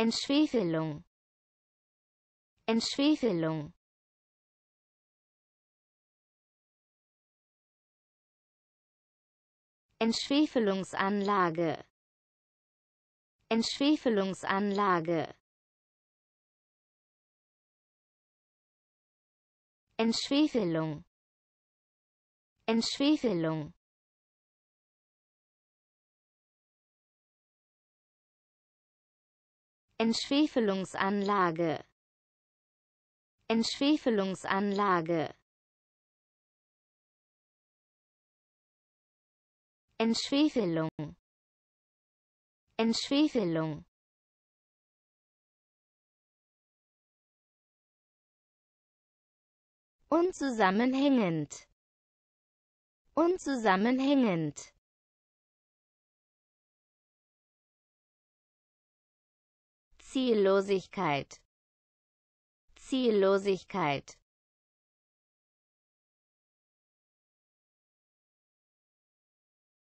Entschwefelung Entschwefelung Entschwefelungsanlage Entschwefelungsanlage Entschwefelung Entschwefelung Entschwefelungsanlage Entschwefelungsanlage Entschwefelung Entschwefelung unzusammenhängend unzusammenhängend Ziellosigkeit Ziellosigkeit